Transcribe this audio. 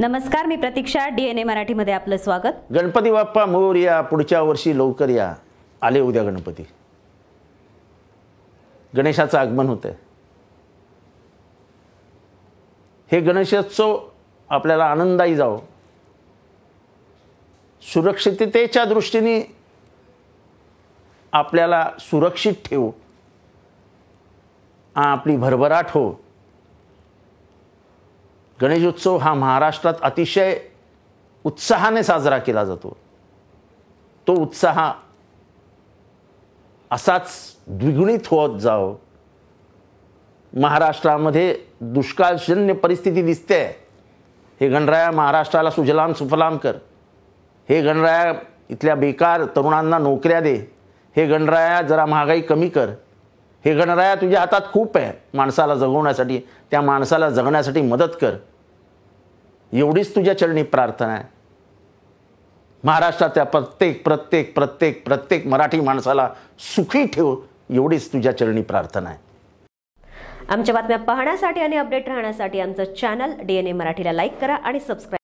नमस्कार मी प्रतीक्षा D N A मराठीमध्ये आपलं स्वागत गणपती बाप्पा मोर या पुढच्या वर्षी लवकर या आले उद्या गणपती गणेशाचं आगमन होतं हे गणेशोत्सव आपल्याला आनंदाई जावं सुरक्षिततेच्या दृष्टीने आपल्याला सुरक्षित ठेवू आपली भरभराट हो गणेशोत्सव हा महाराष्ट्रात अतिशय उत्साहाने साजरा केला जातो तो उत्साह असाच द्विगुणित होत जावं महाराष्ट्रामध्ये दुष्काळजन्य परिस्थिती दिसते हे गणराया महाराष्ट्राला सुजलाम सुफलाम कर हे गणराया इथल्या बेकार तरुणांना नोकऱ्या दे हे गणराया जरा महागाई कमी कर हे गणराया तुझ्या हातात खूप आहे माणसाला जगवण्यासाठी त्या माणसाला जगण्यासाठी मदत कर एवढीच तुझ्या चरणी प्रार्थना आहे महाराष्ट्रातल्या प्रत्येक प्रत्येक प्रत्येक प्रत्येक मराठी माणसाला सुखी ठेव एवढीच तुझ्या चरणी प्रार्थना आहे आमच्या बातम्या पाहण्यासाठी आणि अपडेट राहण्यासाठी आमचं चॅनल डीएनए मराठीला लाईक करा आणि सबस्क्राईब